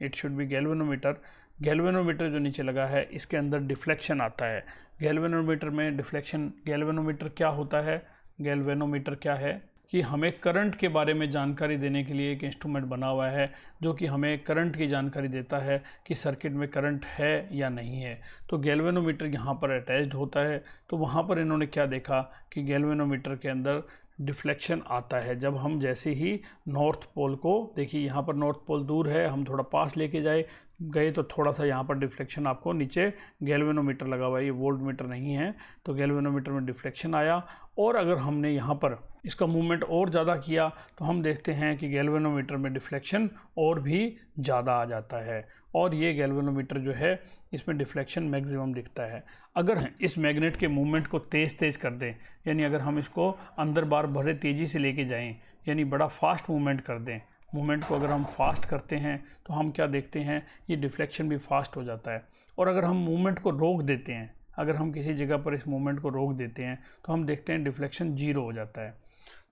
it should be galvanometer galvanometer जो नीचे लगा है इसके अंदर डिफ्लेक्शन आता है गैल्वेनोमीटर में डिफ्लेक्शन गैल्वेनोमीटर क्या होता है गैल्वेनोमीटर क्या है कि हमें करंट के बारे में जानकारी देने के लिए एक इंस्ट्रूमेंट बना हुआ है जो कि हमें करंट की जानकारी देता है कि सर्किट में करंट है या नहीं है तो गैल्वेनोमीटर यहाँ पर अटैच्ड होता है तो वहाँ पर इन्होंने क्या देखा कि गैल्वेनोमीटर के अंदर डिफ्लेक्शन आता है जब हम जैसे ही नॉर्थ पोल को देखिए यहाँ पर नॉर्थ पोल दूर है हम थोड़ा पास लेके जाए गए तो थोड़ा सा यहाँ पर डिफ्लेक्शन आपको नीचे गैल्वेनोमीटर लगा हुआ है ये वोल्ट मीटर नहीं है तो गैल्वेनोमीटर में डिफ्लेक्शन आया और अगर हमने यहाँ पर इसका मूवमेंट और ज़्यादा किया तो हम देखते हैं कि गैल्वेनोमीटर में डिफ्लेक्शन और भी ज़्यादा आ जाता है और ये गैल्वेनोमीटर जो है इसमें डिफ्लेक्शन मैक्सिमम दिखता है अगर इस मैग्नेट के मूवमेंट को तेज़ तेज़ कर दें यानी अगर हम इसको अंदर बार भरे तेज़ी से लेके जाएं यानी बड़ा फास्ट मूवमेंट कर दें मूवमेंट को अगर हम फास्ट करते हैं तो हम क्या देखते हैं ये डिफ्लेक्शन भी फास्ट हो जाता है और अगर हम मूवमेंट को रोक देते हैं अगर हम किसी जगह पर इस मूवमेंट को रोक देते हैं तो हम देखते हैं डिफ्लेक्शन जीरो हो जाता है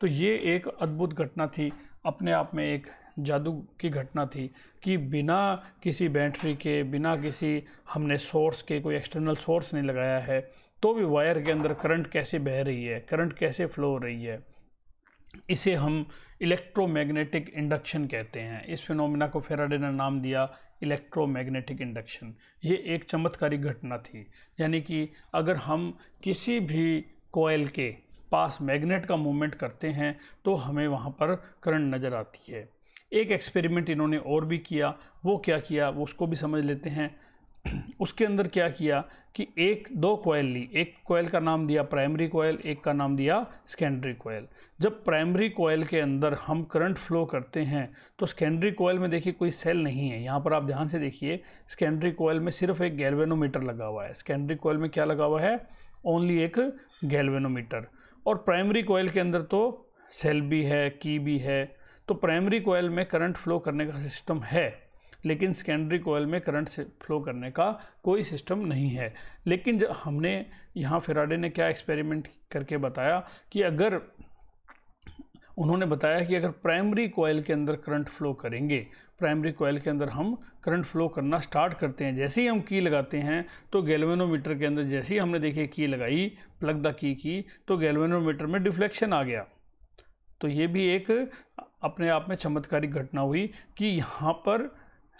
तो ये एक अद्भुत घटना थी अपने आप में एक जादू की घटना थी कि बिना किसी बैटरी के बिना किसी हमने सोर्स के कोई एक्सटर्नल सोर्स नहीं लगाया है तो भी वायर के अंदर करंट कैसे बह रही है करंट कैसे फ्लो हो रही है इसे हम इलेक्ट्रोमैग्नेटिक इंडक्शन कहते हैं इस फिनोमिना को फेराडे ने नाम दिया इलेक्ट्रोमैग्नेटिक इंडक्शन ये एक चमत्कारी घटना थी यानी कि अगर हम किसी भी कोयल के पास मैग्नेट का मूवमेंट करते हैं तो हमें वहाँ पर करंट नज़र आती है एक एक्सपेरिमेंट इन्होंने और भी किया वो क्या किया वो उसको भी समझ लेते हैं उसके अंदर क्या किया कि एक दो कोयल ली एक कोयल का नाम दिया प्राइमरी कोयल एक का नाम दिया सेकेंडरी कोयल जब प्राइमरी कोयल के अंदर हम करंट फ्लो करते हैं तो सेकेंडरी कोयल में देखिए कोई सेल नहीं है यहाँ पर आप ध्यान से देखिए सेकेंडरी कोयल में सिर्फ एक गैल्वेनोमीटर लगा हुआ है सेकेंडरी कोयल में क्या लगा हुआ है ओनली एक गैल्वेनोमीटर और प्राइमरी कोयल के अंदर तो सेल भी है की भी है तो प्राइमरी कोयल में करंट फ्लो करने का सिस्टम है लेकिन सेकेंडरी कोयल में करंट से फ्लो करने का कोई सिस्टम नहीं है लेकिन जब हमने यहाँ फिराडे ने क्या एक्सपेरिमेंट करके बताया कि अगर उन्होंने बताया कि अगर प्राइमरी कोयल के अंदर करंट फ्लो करेंगे प्राइमरी कोयल के अंदर हम करंट फ्लो करना स्टार्ट करते हैं जैसे ही हम की लगाते हैं तो गैल्वेनोमीटर के अंदर जैसे ही हमने देखिए की लगाई प्लग द की की तो गैल्वेनोमीटर में डिफ्लेक्शन आ गया तो ये भी एक अपने आप में चमत्कारी घटना हुई कि यहाँ पर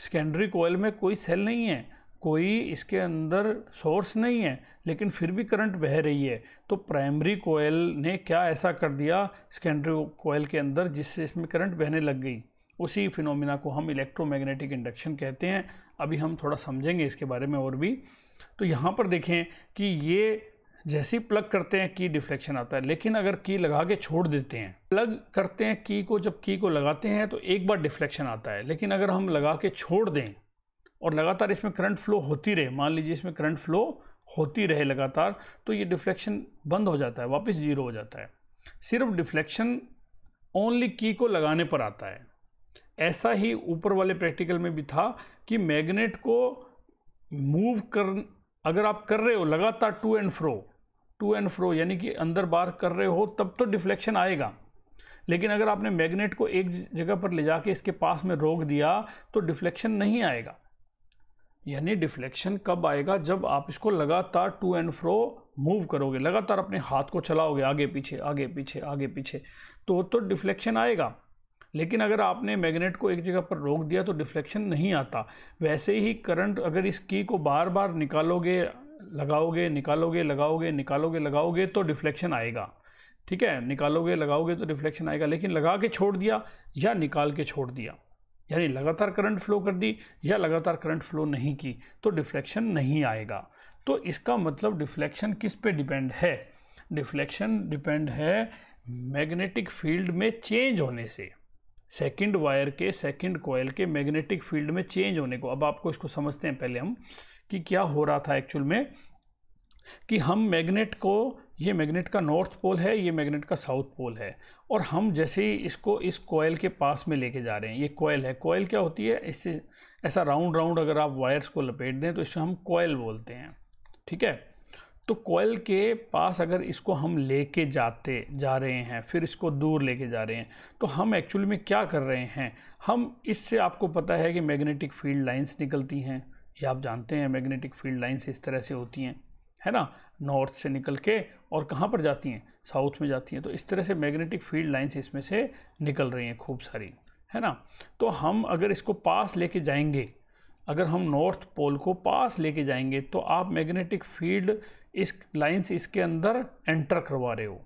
सेकेंडरी कोयल में कोई सेल नहीं है कोई इसके अंदर सोर्स नहीं है लेकिन फिर भी करंट बह रही है तो प्राइमरी कोयल ने क्या ऐसा कर दिया सेकेंडरी कोयल के अंदर जिससे इसमें करंट बहने लग गई उसी फिनोमिना को हम इलेक्ट्रोमैग्नेटिक इंडक्शन कहते हैं अभी हम थोड़ा समझेंगे इसके बारे में और भी तो यहाँ पर देखें कि ये जैसे ही प्लग करते हैं की डिफ्लेक्शन आता है लेकिन अगर की लगा के छोड़ देते हैं प्लग करते हैं की को जब की को लगाते हैं तो एक बार डिफ्लेक्शन आता है लेकिन अगर हम लगा के छोड़ दें और लगातार इसमें करंट फ्लो होती रहे मान लीजिए इसमें करंट फ्लो होती रहे लगातार तो ये डिफ्लेक्शन बंद हो जाता है वापस जीरो हो जाता है सिर्फ डिफ्लेक्शन ओनली की को लगाने पर आता है ऐसा ही ऊपर वाले प्रैक्टिकल में भी था कि मैग्नेट को मूव कर अगर आप कर रहे हो लगातार to and fro to and fro यानी कि अंदर बाहर कर रहे हो तब तो डिफ्लेक्शन आएगा लेकिन अगर आपने मैग्नेट को एक जगह पर ले जाके इसके पास में रोक दिया तो डिफ्लेक्शन नहीं आएगा यानी डिफ्लेक्शन कब आएगा जब आप इसको लगातार टू एंड फ्रो मूव करोगे लगातार अपने हाथ को चलाओगे आगे पीछे आगे पीछे आगे पीछे तो तो डिफ्लेक्शन आएगा लेकिन अगर आपने मैग्नेट को एक जगह पर रोक दिया तो डिफ्लेक्शन नहीं आता वैसे ही करंट अगर इस की को बार बार निकालोगे लगाओगे निकालोगे लगाओगे निकालोगे लगाओगे तो डिफ्लेक्शन आएगा ठीक है निकालोगे लगाओगे तो रिफ्लेक्शन आएगा लेकिन लगा के छोड़ दिया या निकाल के छोड़ दिया यानी लगातार करंट फ्लो कर दी या लगातार करंट फ्लो नहीं की तो डिफ्लेक्शन नहीं आएगा तो इसका मतलब डिफ्लेक्शन किस पे डिपेंड है डिफ्लेक्शन डिपेंड है मैग्नेटिक फील्ड में चेंज होने से सेकंड वायर के सेकंड कोयल के मैग्नेटिक फील्ड में चेंज होने को अब आपको इसको समझते हैं पहले हम कि क्या हो रहा था एक्चुअल में कि हम मैग्नेट को ये मैग्नेट का नॉर्थ पोल है ये मैग्नेट का साउथ पोल है और हम जैसे ही इसको इस कोयल के पास में लेके जा रहे हैं ये कोयल है कोयल क्या होती है इससे ऐसा राउंड राउंड अगर आप वायर्स को लपेट दें तो इसे हम कोयल बोलते हैं ठीक है तो कोयल के पास अगर इसको हम लेके जाते जा रहे हैं फिर इसको दूर लेके जा रहे हैं तो हम एक्चुअली में क्या कर रहे हैं हम इससे आपको पता है कि मैग्नेटिक फील्ड लाइंस निकलती हैं ये आप जानते हैं मैग्नेटिक फील्ड लाइंस इस तरह से होती हैं है ना नॉर्थ से निकल के और कहाँ पर जाती हैं साउथ में जाती हैं तो इस तरह से मैग्नेटिक फील्ड लाइन्स इसमें से निकल रही हैं खूब सारी है ना तो हम अगर इसको पास ले कर अगर हम नॉर्थ पोल को पास लेके जाएंगे तो आप मैग्नेटिक फील्ड इस से इसके अंदर एंटर करवा रहे हो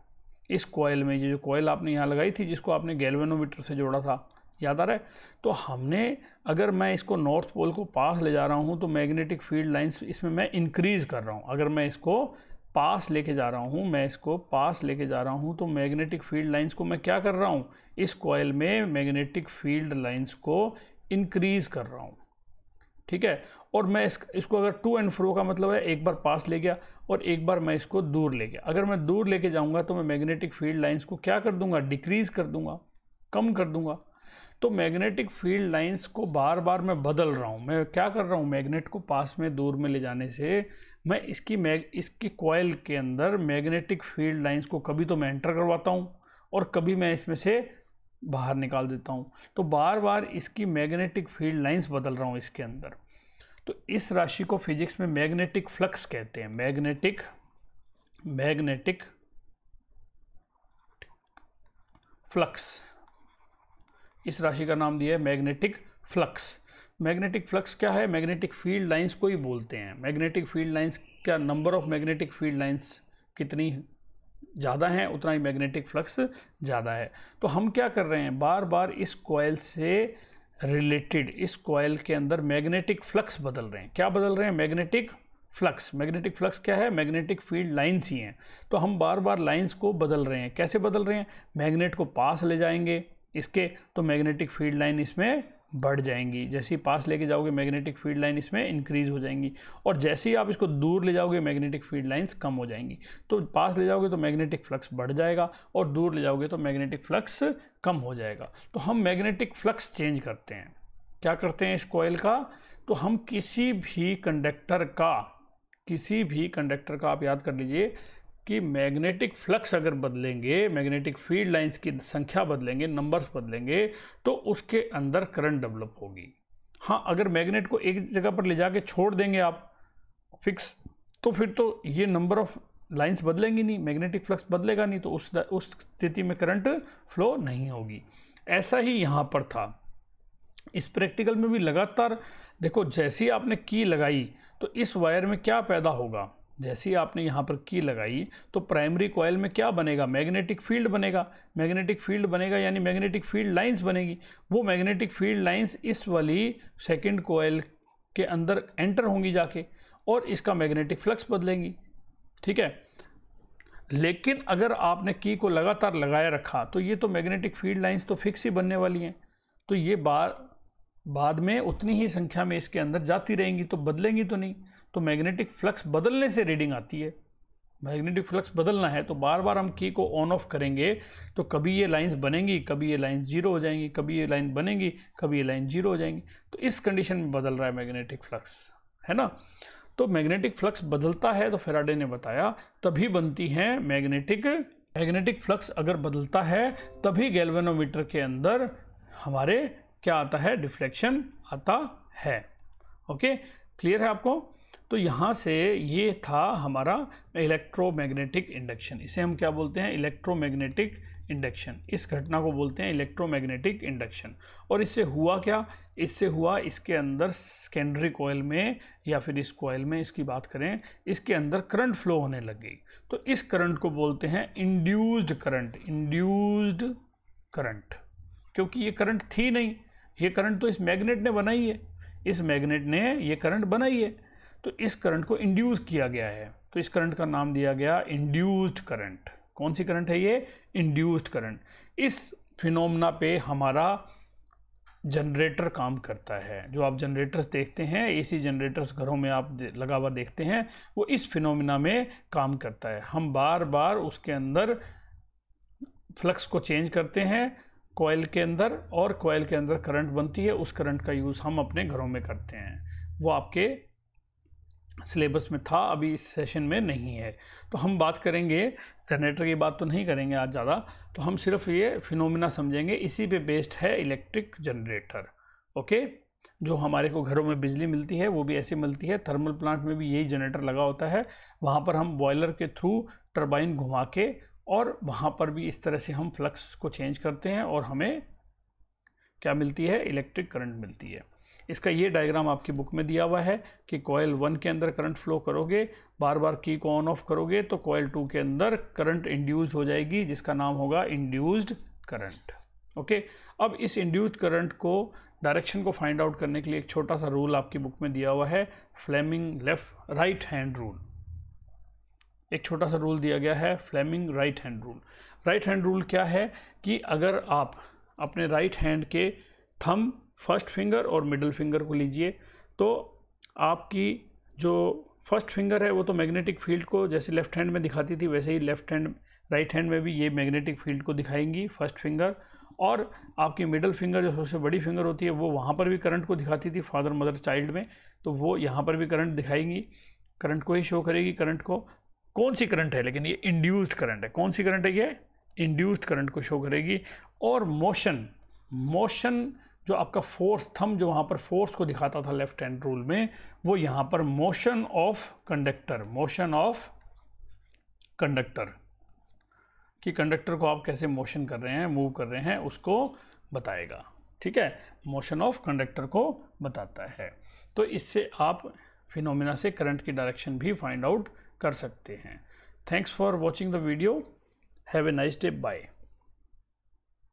इस कोयल में ये जो कोयल आपने यहाँ लगाई थी जिसको आपने गैल्वेनोमीटर से जोड़ा था याद आ रहा है तो हमने अगर मैं इसको नॉर्थ पोल को पास ले जा रहा हूँ तो मैग्नेटिक फील्ड लाइंस इसमें मैं इंक्रीज़ कर रहा हूँ अगर मैं इसको पास लेके जा रहा हूँ मैं इसको पास लेके जा रहा हूँ तो मैग्नेटिक फील्ड लाइंस को मैं क्या कर रहा हूँ इस कोयल में मैग्नेटिक फील्ड लाइन्स को इंक्रीज़ कर रहा हूँ ठीक है और मैं इस इसको अगर टू एंड फ्रो का मतलब है एक बार पास ले गया और एक बार मैं इसको दूर ले गया अगर मैं दूर लेके जाऊंगा तो मैं मैग्नेटिक फील्ड लाइंस को क्या कर दूंगा डिक्रीज़ कर दूंगा कम कर दूंगा तो मैग्नेटिक फील्ड लाइंस को बार बार मैं बदल रहा हूँ मैं क्या कर रहा हूँ मैग्नेट को पास में दूर में ले जाने से मैं इसकी मैग इसकी कॉयल के अंदर मैग्नेटिक फील्ड लाइन्स को कभी तो मैं एंटर करवाता हूँ और कभी मैं इसमें से बाहर निकाल देता हूँ तो बार बार इसकी मैग्नेटिक फील्ड लाइंस बदल रहा हूँ इसके अंदर तो इस राशि को फिजिक्स में मैग्नेटिक फ्लक्स कहते हैं मैग्नेटिक मैग्नेटिक फ्लक्स इस राशि का नाम दिया है मैग्नेटिक फ्लक्स मैग्नेटिक फ्लक्स क्या है मैग्नेटिक फील्ड लाइंस को ही बोलते हैं मैग्नेटिक फील्ड लाइंस क्या number of magnetic field lines कितनी ज़्यादा हैं उतना ही मैग्नेटिक फ्लक्स ज़्यादा है तो हम क्या कर रहे हैं बार बार इस कोयल से रिलेटेड इस कोयल के अंदर मैग्नेटिक फ्लक्स बदल रहे हैं क्या बदल रहे हैं मैग्नेटिक फ्लक्स मैग्नेटिक फ्लक्स क्या है मैग्नेटिक फील्ड लाइन्स ही हैं तो हम बार बार लाइन्स को बदल रहे हैं कैसे बदल रहे हैं मैग्नेट को पास ले जाएंगे इसके तो मैग्नेटिक फील्ड लाइन इसमें बढ़ जाएंगी जैसे ही पास लेके जाओगे मैग्नेटिक फील्ड लाइन इसमें इंक्रीज हो जाएंगी और जैसे ही आप इसको दूर ले जाओगे मैग्नेटिक फील्ड लाइंस कम हो जाएंगी तो पास ले जाओगे तो मैग्नेटिक फ्लक्स बढ़ जाएगा और दूर ले जाओगे तो मैग्नेटिक फ्लक्स कम हो जाएगा तो हम मैग्नेटिक फ्लक्स चेंज करते हैं क्या करते हैं इस कोयल का तो हम किसी भी कंडक्टर का किसी भी कंडक्टर का आप याद कर लीजिए कि मैग्नेटिक फ्लक्स अगर बदलेंगे मैग्नेटिक फील्ड लाइंस की संख्या बदलेंगे नंबर्स बदलेंगे तो उसके अंदर करंट डेवलप होगी हाँ अगर मैग्नेट को एक जगह पर ले जाके छोड़ देंगे आप फिक्स तो फिर तो ये नंबर ऑफ लाइंस बदलेंगी नहीं मैग्नेटिक फ्लक्स बदलेगा नहीं तो उस उस स्थिति में करंट फ्लो नहीं होगी ऐसा ही यहाँ पर था इस प्रैक्टिकल में भी लगातार देखो जैसी आपने की लगाई तो इस वायर में क्या पैदा होगा जैसे ही आपने यहाँ पर की लगाई तो प्राइमरी कॉयल में क्या बनेगा मैग्नेटिक फील्ड बनेगा मैग्नेटिक फील्ड बनेगा यानी मैग्नेटिक फील्ड लाइंस बनेगी वो मैग्नेटिक फील्ड लाइंस इस वाली सेकंड कॉयल के अंदर एंटर होंगी जाके और इसका मैग्नेटिक फ्लक्स बदलेंगी ठीक है लेकिन अगर आपने की को लगातार लगाए रखा तो ये तो मैग्नेटिक फील्ड लाइन्स तो फिक्स ही बनने वाली हैं तो ये बार बाद में उतनी ही संख्या में इसके अंदर जाती रहेंगी तो बदलेंगी तो नहीं तो मैग्नेटिक फ्लक्स बदलने से रीडिंग आती है मैग्नेटिक फ्लक्स बदलना है तो बार बार हम की को ऑन ऑफ करेंगे तो कभी ये लाइंस बनेंगी कभी ये लाइंस जीरो हो जाएंगी कभी ये लाइन बनेंगी कभी ये लाइन जीरो हो जाएंगी तो इस कंडीशन में बदल रहा है मैग्नेटिक फ्लक्स है ना तो मैग्नेटिक फ्लक्स बदलता है तो फेराडे ने बताया तभी बनती हैं मैग्नेटिक मैग्नेटिक फ्लक्स अगर बदलता है तभी गैल्वेनोमीटर के अंदर हमारे क्या आता है डिफ्लेक्शन आता है ओके क्लियर है आपको तो यहाँ से ये था हमारा इलेक्ट्रोमैग्नेटिक इंडक्शन इसे हम क्या बोलते हैं इलेक्ट्रोमैग्नेटिक इंडक्शन इस घटना को बोलते हैं इलेक्ट्रोमैग्नेटिक इंडक्शन और इससे हुआ क्या इससे हुआ इसके अंदर सेकेंडरी कोयल में या फिर इस कोयल में इसकी बात करें इसके अंदर करंट फ्लो होने लग गई तो इस करंट को बोलते हैं इंड्यूस्ड करंट इंड्यूस्ड करंट क्योंकि ये करंट थी नहीं ये करंट तो इस मैग्नेट ने बनाई है इस मैग्नेट ने ये करंट बनाई है तो इस करंट को इंड्यूस किया गया है तो इस करंट का नाम दिया गया इंड्यूस्ड करंट कौन सी करंट है ये इंड्यूस्ड करंट इस फिनोमना पे हमारा जनरेटर काम करता है जो आप जनरेटर्स देखते हैं एसी जनरेटर्स घरों में आप लगा हुआ देखते हैं वो इस फिनोमिना में काम करता है हम बार बार उसके अंदर फ्लक्स को चेंज करते हैं कोयल के अंदर और कोयल के अंदर करंट बनती है उस करंट का यूज़ हम अपने घरों में करते हैं वो आपके सिलेबस में था अभी इस सेशन में नहीं है तो हम बात करेंगे जनरेटर की बात तो नहीं करेंगे आज ज़्यादा तो हम सिर्फ ये फिनोमिना समझेंगे इसी पे बेस्ड है इलेक्ट्रिक जनरेटर ओके जो हमारे को घरों में बिजली मिलती है वो भी ऐसी मिलती है थर्मल प्लांट में भी यही जनरेटर लगा होता है वहाँ पर हम बॉयलर के थ्रू टर्बाइन घुमा के और वहाँ पर भी इस तरह से हम फ्लक्स को चेंज करते हैं और हमें क्या मिलती है इलेक्ट्रिक करंट मिलती है इसका ये डायग्राम आपकी बुक में दिया हुआ है कि कॉयल वन के अंदर करंट फ्लो करोगे बार बार की को ऑन ऑफ करोगे तो कॉयल टू के अंदर करंट इंड्यूज हो जाएगी जिसका नाम होगा इंड्यूस्ड करंट ओके अब इस इंड्यूस्ड करंट को डायरेक्शन को फाइंड आउट करने के लिए एक छोटा सा रूल आपकी बुक में दिया हुआ है Fleming left right hand rule एक छोटा सा रूल दिया गया है Fleming right hand rule right hand rule क्या है कि अगर आप अपने राइट right हैंड के थम फर्स्ट फिंगर और मिडल फिंगर को लीजिए तो आपकी जो फर्स्ट फिंगर है वो तो मैग्नेटिक फील्ड को जैसे लेफ्ट हैंड में दिखाती थी वैसे ही लेफ्ट हैंड राइट हैंड में भी ये मैग्नेटिक फील्ड को दिखाएंगी फर्स्ट फिंगर और आपकी मिडल फिंगर जो सबसे बड़ी फिंगर होती है वो वहाँ पर भी करंट को दिखाती थी फादर मदर चाइल्ड में तो वो यहाँ पर भी करंट दिखाएंगी करंट को ही शो करेगी करंट को कौन सी करंट है लेकिन ये इंड्यूस्ड करंट है कौन सी करंट है ये इंड्यूस्ड करंट को शो करेगी और मोशन मोशन जो आपका फोर्स थम जो वहाँ पर फोर्स को दिखाता था लेफ्ट हैंड रूल में वो यहाँ पर motion of conductor motion of conductor कि कंडक्टर को आप कैसे मोशन कर रहे हैं मूव कर रहे हैं उसको बताएगा ठीक है मोशन ऑफ कंडक्टर को बताता है तो इससे आप फिनोमिना से करंट की डायरेक्शन भी फाइंड आउट कर सकते हैं thanks for watching the video have a nice day bye